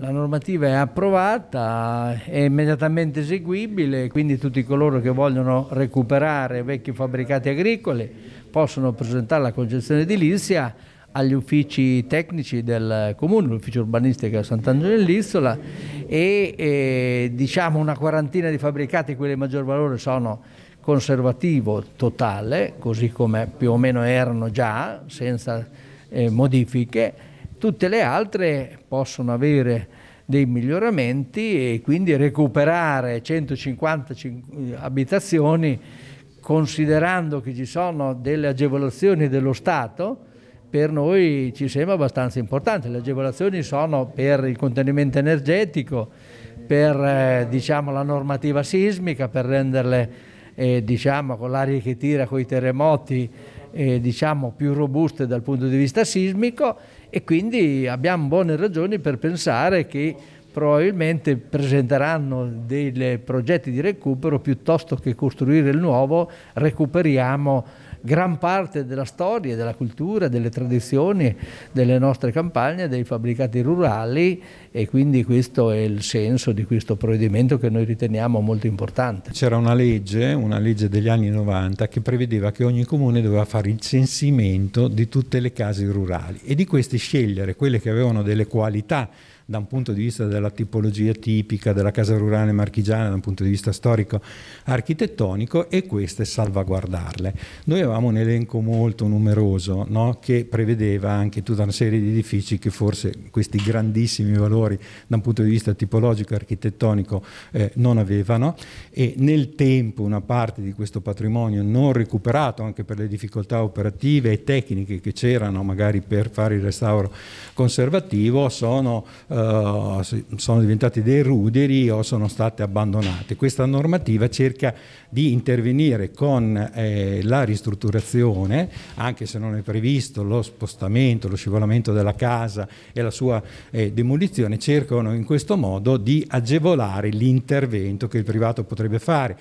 La normativa è approvata, è immediatamente eseguibile, quindi tutti coloro che vogliono recuperare vecchi fabbricati agricoli possono presentare la concessione edilizia agli uffici tecnici del comune, l'ufficio urbanistico di Sant'Angelo dell'Isola e, e eh, diciamo una quarantina di fabbricati, quelli di maggior valore sono conservativo totale, così come più o meno erano già, senza eh, modifiche Tutte le altre possono avere dei miglioramenti e quindi recuperare 150 abitazioni considerando che ci sono delle agevolazioni dello Stato per noi ci sembra abbastanza importante. Le agevolazioni sono per il contenimento energetico, per eh, diciamo, la normativa sismica, per renderle eh, diciamo, con l'aria che tira, con i terremoti, eh, diciamo più robuste dal punto di vista sismico e quindi abbiamo buone ragioni per pensare che probabilmente presenteranno dei progetti di recupero piuttosto che costruire il nuovo, recuperiamo gran parte della storia, della cultura, delle tradizioni delle nostre campagne, dei fabbricati rurali e quindi questo è il senso di questo provvedimento che noi riteniamo molto importante. C'era una legge, una legge degli anni 90 che prevedeva che ogni comune doveva fare il censimento di tutte le case rurali e di queste scegliere quelle che avevano delle qualità da un punto di vista della tipologia tipica della casa rurale marchigiana, da un punto di vista storico-architettonico e queste salvaguardarle. Noi avevamo un elenco molto numeroso no? che prevedeva anche tutta una serie di edifici che forse questi grandissimi valori da un punto di vista tipologico-architettonico eh, non avevano e nel tempo una parte di questo patrimonio non recuperato anche per le difficoltà operative e tecniche che c'erano magari per fare il restauro conservativo sono eh, uh, sono diventati dei ruderi o sono state abbandonate. Questa normativa cerca di intervenire con eh, la ristrutturazione, anche se non è previsto lo spostamento, lo scivolamento della casa e la sua eh, demolizione, cercano in questo modo di agevolare l'intervento che il privato potrebbe fare.